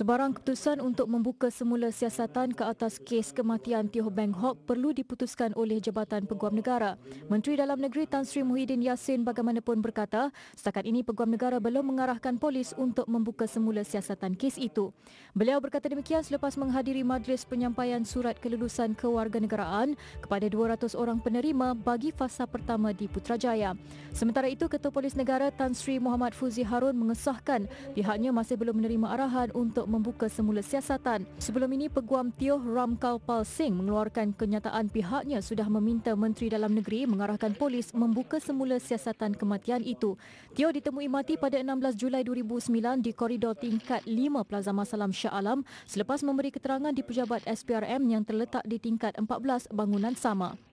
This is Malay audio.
Sebarang keputusan untuk membuka semula siasatan ke atas kes kematian Teo Beng Hock perlu diputuskan oleh Jabatan Peguam Negara. Menteri Dalam Negeri Tan Sri Muhyiddin Yassin bagaimanapun berkata, setakat ini Peguam Negara belum mengarahkan polis untuk membuka semula siasatan kes itu. Beliau berkata demikian selepas menghadiri majlis penyampaian surat kelulusan kewarganegaraan kepada 200 orang penerima bagi fasa pertama di Putrajaya. Sementara itu, Ketua Polis Negara Tan Sri Muhammad Fuzi Harun mengesahkan pihaknya masih belum menerima arahan untuk membuka semula siasatan. Sebelum ini, Peguam Tioh Ram Kalpal Singh mengeluarkan kenyataan pihaknya sudah meminta Menteri Dalam Negeri mengarahkan polis membuka semula siasatan kematian itu. Tioh ditemui mati pada 16 Julai 2009 di koridor tingkat 5 Plaza Masalam Shah Alam selepas memberi keterangan di pejabat SPRM yang terletak di tingkat 14 bangunan sama.